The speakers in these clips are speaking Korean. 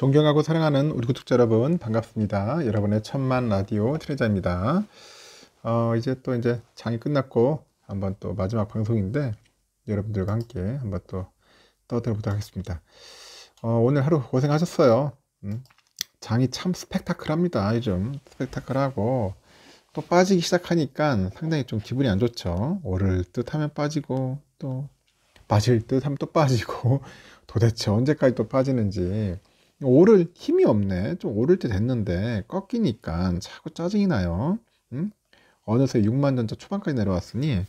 존경하고 사랑하는 우리 구독자 여러분 반갑습니다. 여러분의 천만 라디오 트레자입니다. 어, 이제 또 이제 장이 끝났고 한번 또 마지막 방송인데 여러분들과 함께 한번 또 떠들어보도록 하겠습니다. 어, 오늘 하루 고생하셨어요. 음, 장이 참 스펙타클합니다. 요즘 스펙타클하고 또 빠지기 시작하니까 상당히 좀 기분이 안 좋죠. 오를 듯 하면 빠지고 또 빠질 듯 하면 또 빠지고 도대체 언제까지 또 빠지는지 오를 힘이 없네. 좀 오를 때 됐는데 꺾이니까 자꾸 짜증이 나요. 응? 어느새 6만 전자 초반까지 내려왔으니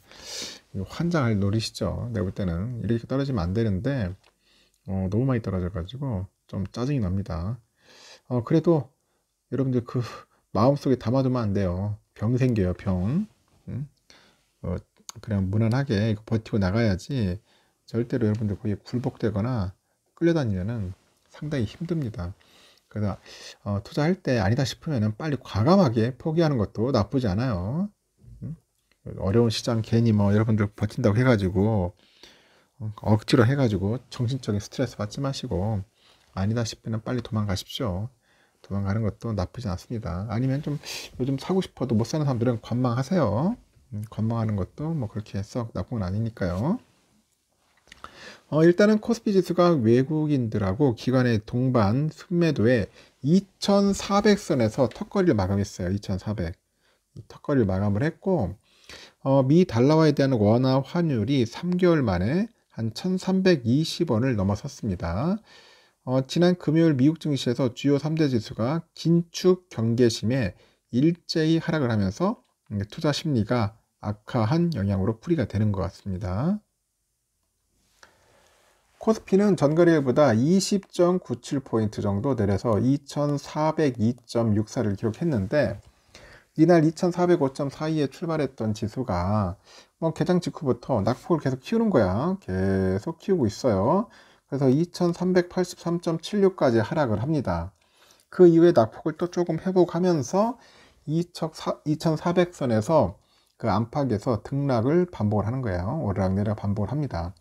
환장할 노릇이죠 내가 볼 때는 이렇게 떨어지면 안 되는데 어, 너무 많이 떨어져가지고 좀 짜증이 납니다. 어, 그래도 여러분들 그 마음속에 담아두면 안 돼요. 병 생겨요, 병. 응? 어, 그냥 무난하게 버티고 나가야지 절대로 여러분들 거기 굴복되거나 끌려다니면은 상당히 힘듭니다. 그래서 어, 투자할 때 아니다 싶으면 빨리 과감하게 포기하는 것도 나쁘지 않아요. 음? 어려운 시장 괜히 뭐 여러분들 버틴다고 해가지고 어, 억지로 해가지고 정신적인 스트레스 받지 마시고 아니다 싶으면 빨리 도망가십시오. 도망가는 것도 나쁘지 않습니다. 아니면 좀 요즘 사고 싶어도 못 사는 사람들은 관망하세요. 음, 관망하는 것도 뭐 그렇게 썩 나쁜 건 아니니까요. 어, 일단은 코스피 지수가 외국인들하고 기관의 동반 순매도에 2,400선에서 턱걸이를 마감했어요. 2,400 턱걸이를 마감을 했고 어, 미 달러화에 대한 원화 환율이 3개월 만에 한 1,320원을 넘어섰습니다. 어, 지난 금요일 미국 증시에서 주요 3대 지수가 긴축 경계심에 일제히 하락을 하면서 음, 투자 심리가 악화한 영향으로 풀이가 되는 것 같습니다. 코스피는 전거래일보다 20.97포인트 정도 내려서 2402.64를 기록했는데 이날 2 4 0 5사이에 출발했던 지수가 뭐 개장 직후부터 낙폭을 계속 키우는 거야. 계속 키우고 있어요. 그래서 2383.76까지 하락을 합니다. 그 이후에 낙폭을 또 조금 회복하면서 2400선에서 그 안팎에서 등락을 반복을 하는 거예요. 오르락 내리락 반복을 합니다.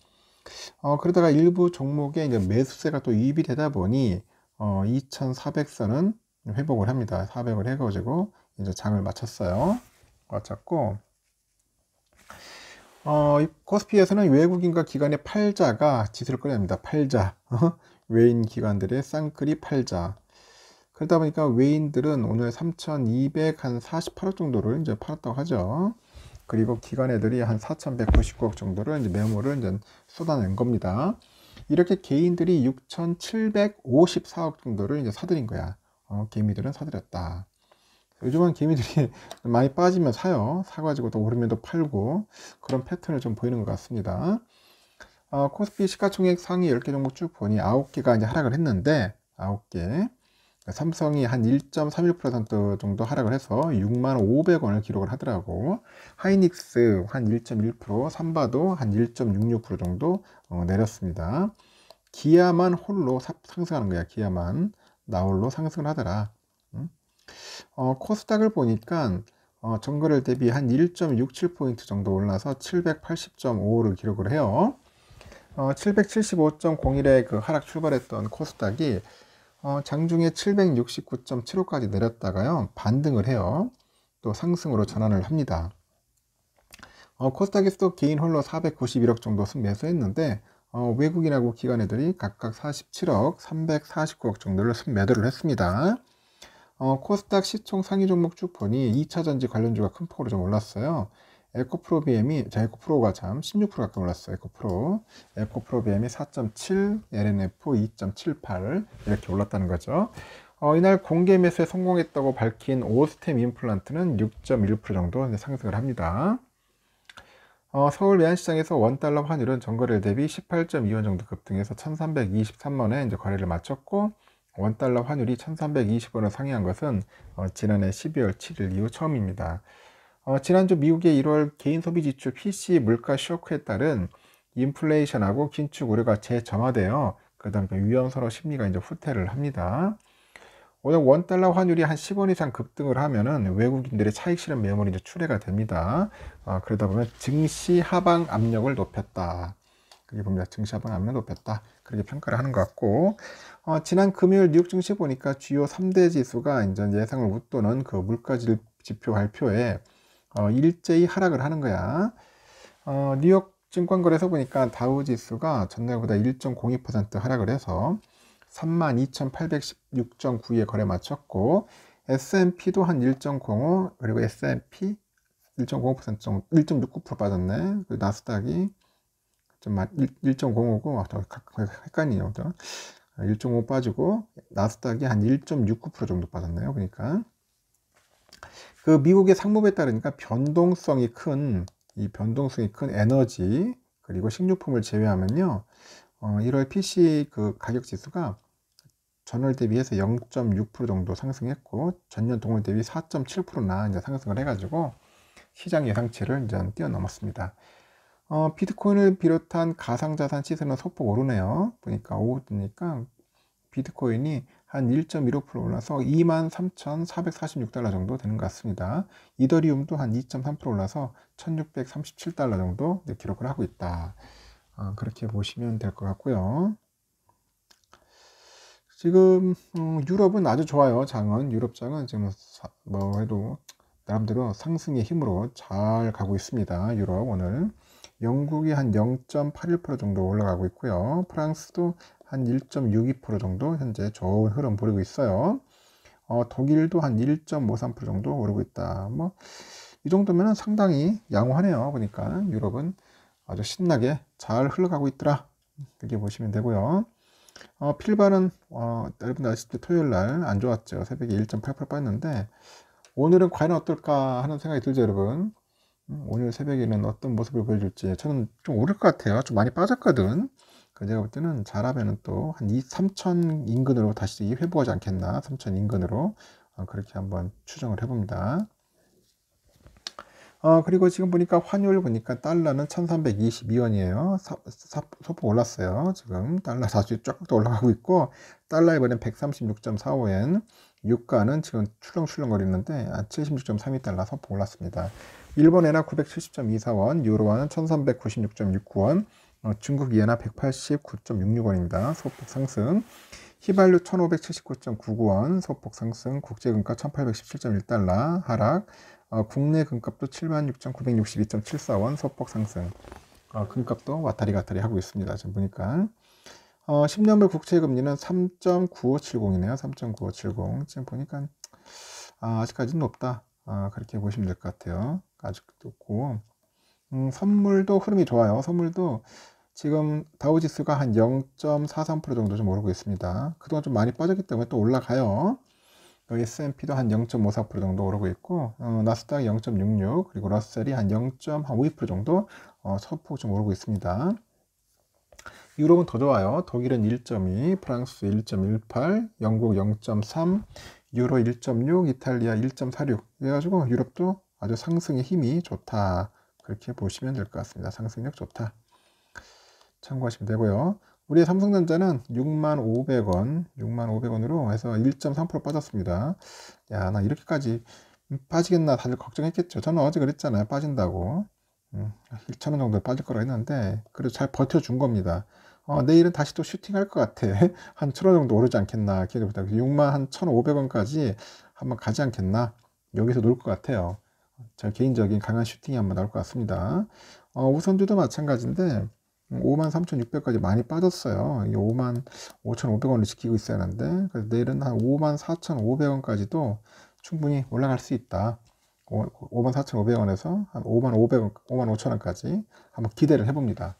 어, 그러다가 일부 종목에 이제 매수세가 또 유입이 되다 보니 어, 2,400선은 회복을 합니다. 400을 해가지고 이제 장을 마쳤어요. 마쳤고 어, 코스피에서는 외국인과 기관의 팔자가 지수를 끌어냅니다. 팔자 외인 기관들의 쌍끌이 팔자 그러다 보니까 외인들은 오늘 3,248억 정도를 이제 팔았다고 하죠. 그리고 기관 애들이 한 4,199억 정도를 이제 매물을 이제 쏟아낸 겁니다. 이렇게 개인들이 6,754억 정도를 이제 사들인 거야. 어, 개미들은 사들였다. 요즘은 개미들이 많이 빠지면 사요. 사가지고 또 오르면 또 팔고 그런 패턴을 좀 보이는 것 같습니다. 어, 코스피 시가총액 상위 10개 종목 쭉 보니 9개가 이제 하락을 했는데 9개 삼성이 한 1.31% 정도 하락을 해서 6만 500원을 기록을 하더라고. 하이닉스 한 1.1%, 삼바도 한 1.66% 정도 어, 내렸습니다. 기아만 홀로 상승하는 거야. 기아만 나홀로 상승을 하더라. 어, 코스닥을 보니까 어, 정거를 대비 한 1.67포인트 정도 올라서 780.55를 기록을 해요. 어, 775.01에 그 하락 출발했던 코스닥이 어, 장중에 769.75까지 내렸다가요 반등을 해요. 또 상승으로 전환을 합니다. 어, 코스닥에서도 개인 홀로 491억 정도 순매수했는데 어, 외국인하고 기관애들이 각각 47억, 349억 정도를 순매도를 했습니다. 어, 코스닥 시총 상위 종목 쭉 보니 2차전지 관련주가 큰 폭으로 좀 올랐어요. 에코프로 BM이 자 에코프로가 참 16% 가까이 올랐어요. 에코프로 에코프로 BM이 4.7, LNF 2.78 이렇게 올랐다는 거죠. 어, 이날 공개 매수에 성공했다고 밝힌 오스템 임플란트는 6.1% 정도 상승을 합니다. 어, 서울 외환시장에서 원달러 환율은 전거래일 대비 18.2원 정도 급등해서 1323원에 이제 거래를 마쳤고 원달러 환율이 1320원을 상회한 것은 어, 지난해 12월 7일 이후 처음입니다. 어, 지난주 미국의 1월 개인 소비 지출 PC 물가 쇼크에 따른 인플레이션하고 긴축 우려가 재점화되어 그다음에 그 위험서로 심리가 이제 후퇴를 합니다. 오늘 원 달러 환율이 한 10원 이상 급등을 하면은 외국인들의 차익 실현 매물이 이제 출회가 됩니다. 아, 그러다 보면 증시 하방 압력을 높였다. 그게 봅니다. 증시 하방 압력 높였다. 그렇게 평가를 하는 것 같고 어, 지난 금요일 뉴욕 증시 보니까 주요 3대 지수가 이제 예상을 웃도는 그 물가 지표 발표에 어, 일제히 하락을 하는 거야. 어, 뉴욕 증권거래소 보니까 다우지수가 전날보다 1.02% 하락을 해서 32,816.92에 거래 마쳤고 S&P도 한1.05 그리고 S&P 1.05% 정도 1.69% 빠졌네. 그리고 나스닥이 좀 1.05고 헷갈리네요. 1.5 빠지고 나스닥이 한1.69% 정도 빠졌네요. 그러니까 그 미국의 상무부에 따르니까 변동성이 큰, 이 변동성이 큰 에너지, 그리고 식료품을 제외하면요. 어, 1월 PC 그 가격 지수가 전월 대비해서 0.6% 정도 상승했고, 전년 동월 대비 4.7%나 이제 상승을 해가지고, 시장 예상치를 이제 뛰어넘었습니다. 어, 비트코인을 비롯한 가상자산 시세는 소폭 오르네요. 보니까 오후 니까 비트코인이 한1 1 5 올라서 23,446달러 정도 되는 것 같습니다. 이더리움도 한 2.3% 올라서 1,637달러 정도 기록을 하고 있다. 아, 그렇게 보시면 될 것 같고요. 지금 음, 유럽은 아주 좋아요. 장은 유럽장은 지금 뭐 해도 나름대로 상승의 힘으로 잘 가고 있습니다. 유럽 오늘 영국이 한 0.81% 정도 올라가고 있고요. 프랑스도 한1.62% 정도 현재 좋은 흐름 보이고 있어요. 어, 독일도 한 1.53% 정도 오르고 있다. 뭐, 이 정도면 상당히 양호하네요. 보니까 유럽은 아주 신나게 잘 흘러가고 있더라. 이렇게 보시면 되고요. 어, 필바는 어, 여러분 아시다시피 토요일 날 안 좋았죠. 새벽에 1.88 빠졌는데 오늘은 과연 어떨까 하는 생각이 들죠, 여러분. 음, 오늘 새벽에는 어떤 모습을 보여줄지 저는 좀 오를 것 같아요. 좀 많이 빠졌거든. 제가 그 볼 때는 잘하면은 또한 3천 인근으로 다시 회복하지 않겠나 3천 인근으로 어, 그렇게 한번 추정을 해봅니다. 어, 그리고 지금 보니까 환율 보니까 달러는 1322원이에요. 사, 사, 소폭 올랐어요. 지금 달러 다시 쫙 올라가고 있고, 달러 이번엔 136.45엔, 유가는 지금 출렁출렁거리는데, 아, 76.32달러 소폭 올랐습니다. 일본 에화 970.24원, 유로화는 1396.69원, 어, 중국 이엔화 189.66원입니다. 소폭 상승. 휘발유 1579.99원 소폭 상승. 국제금값 1817.1달러 하락. 어, 국내 금값도 76,962.74원 소폭 상승. 어, 금값도 왔다리 갔다리 하고 있습니다. 지금 보니까. 어, 10년물 국채 금리는 3.9570이네요. 3.9570. 지금 보니까 아, 아직까지는 높다. 아, 그렇게 보시면 될 것 같아요. 아직도 높고. 음, 선물도 흐름이 좋아요. 선물도 지금 다우지수가 한 0.43% 정도 좀 오르고 있습니다. 그동안 좀 많이 빠졌기 때문에 또 올라가요. 어, S&P도 한 0.54% 정도 오르고 있고 어, 나스닥 0.66 그리고 러셀이 한 0.52% 정도 어, 소폭 좀 오르고 있습니다. 유럽은 더 좋아요. 독일은 1.2, 프랑스 1.18, 영국 0.3, 유로 1.6, 이탈리아 1.46. 그래가지고 유럽도 아주 상승의 힘이 좋다. 그렇게 보시면 될 것 같습니다. 상승력 좋다. 참고하시면 되고요. 우리 의 삼성전자는 6만5 0 0원6만5 0 0원으로 해서 1.3% 빠졌습니다. 야, 나 이렇게까지 빠지겠나 다들 걱정했겠죠. 저는 어제 그랬잖아요. 빠진다고. 음, 1,000원 정도 빠질 거라 했는데, 그래도 잘 버텨준 겁니다. 어, 내일은 다시 또 슈팅할 것 같아. 한 1,000원 정도 오르지 않겠나. 기대보다 6만 한 1,500원까지 한번 가지 않겠나. 여기서 놀 것 같아요. 제 개인적인 강한 슈팅이 한번 나올 것 같습니다. 어, 우선주도 마찬가지인데 53,600까지 음, 많이 빠졌어요. 5 5,500원을 지키고 있어야 하는데 그래서 내일은 한5 4,500원까지도 충분히 올라갈 수 있다. 5 4,500원에서 한5 500원, 5만 5천원까지 한번 기대를 해봅니다.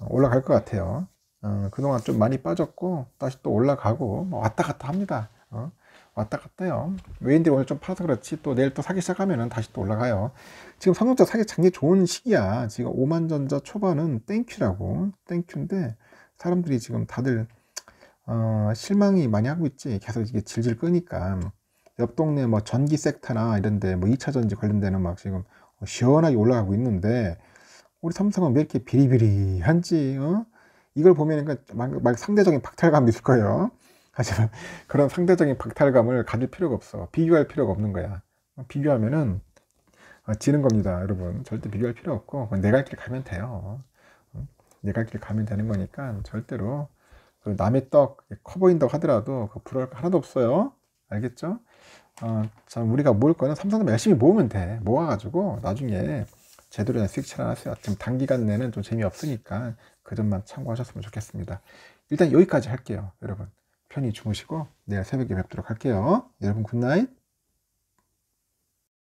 어, 올라갈 것 같아요. 어, 그동안 좀 많이 빠졌고 다시 또 올라가고 뭐 왔다 갔다 합니다. 어? 왔다 갔다 요 외인들이 오늘 좀 파서 그렇지 또 내일 또 사기 시작하면은 다시 또 올라가요. 지금 성성자 사기 장기 좋은 시기야. 지금 오만 전자 초반은 땡큐라고 땡큐인데 사람들이 지금 다들 어, 실망이 많이 하고 있지. 계속 이게 질질 끄니까 옆 동네 뭐 전기 섹터나 이런데 뭐 2차 전지 관련되는 막 지금 시원하게 올라가고 있는데 우리 삼성은 왜 이렇게 비리비리한지 어? 이걸 보면 그러니까 막, 막 상대적인 박탈감이 있을 거예요. 하지만 그런 상대적인 박탈감을 가질 필요가 없어. 비교할 필요가 없는 거야. 비교하면은 아, 지는 겁니다, 여러분. 절대 비교할 필요 없고 내갈 가길 가면 돼요. 내갈 가길 가면 되는 거니까 절대로 그 남의 떡 커 보인다고 하더라도 그 부러울 하나도 없어요. 알겠죠? 어, 우리가 모을 거는 삼성도 열심히 모으면 돼. 모아가지고 나중에 제대로 된 수익 차단하세요. 지금 단기간 내는 좀 재미없으니까 그 점만 참고하셨으면 좋겠습니다. 일단 여기까지 할게요, 여러분. 편히 주무시고 내일 새벽에 뵙도록 할게요. 여러분 굿나잇.